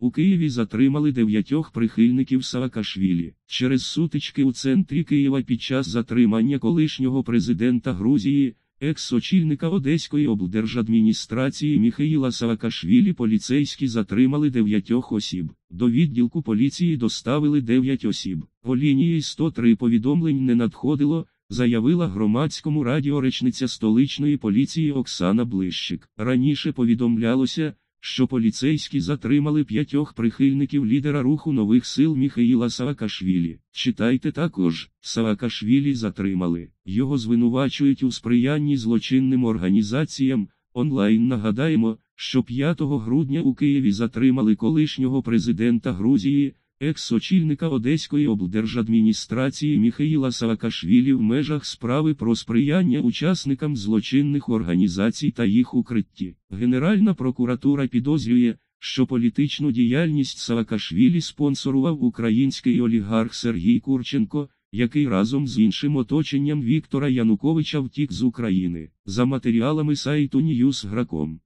У Києві затримали дев'ятьох прихильників Саакашвілі. Через сутички у центрі Києва під час затримання колишнього президента Грузії, екс-очільника Одеської облдержадміністрації Міхаїла Саакашвілі поліцейські затримали дев'ятьох осіб. До відділку поліції доставили дев'ять осіб. По лінії 103 повідомлень не надходило. Заявила громадському радіоречниця столичної поліції Оксана Блищик. Раніше повідомлялося що поліцейські затримали п'ятьох прихильників лідера руху нових сил Міхаїла Саакашвілі. Читайте також, Саакашвілі затримали. Його звинувачують у сприянні злочинним організаціям. Онлайн нагадаємо, що 5 грудня у Києві затримали колишнього президента Грузії екс-очільника Одеської облдержадміністрації Міхаїла Саакашвілі в межах справи про сприяння учасникам злочинних організацій та їх укритті. Генеральна прокуратура підозрює, що політичну діяльність Саакашвілі спонсорував український олігарх Сергій Курченко. Який разом з іншим оточенням Віктора Януковича втік з України за матеріалами сайту Ньюсграком.